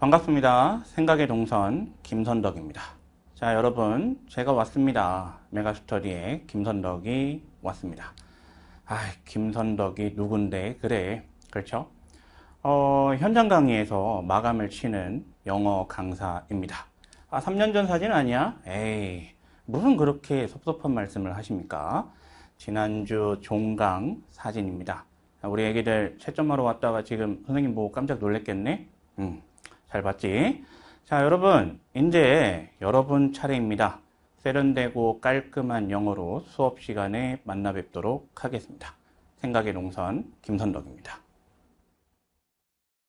반갑습니다. 생각의 동선 김선덕입니다. 자, 여러분, 제가 왔습니다. 메가스터디에 김선덕이 왔습니다. 아, 김선덕이 누군데? 그래. 그렇죠? 어, 현장 강의에서 마감을 치는 영어 강사입니다. 아, 3년 전 사진 아니야? 에이, 무슨 그렇게 섭섭한 말씀을 하십니까? 지난주 종강 사진입니다. 우리 애기들 채점하러 왔다가 지금 선생님 보고 깜짝 놀랬겠네? 음. 잘 봤지? 자, 여러분, 이제 여러분 차례입니다. 세련되고 깔끔한 영어로 수업 시간에 만나 뵙도록 하겠습니다. 생각의 농선 김선덕입니다.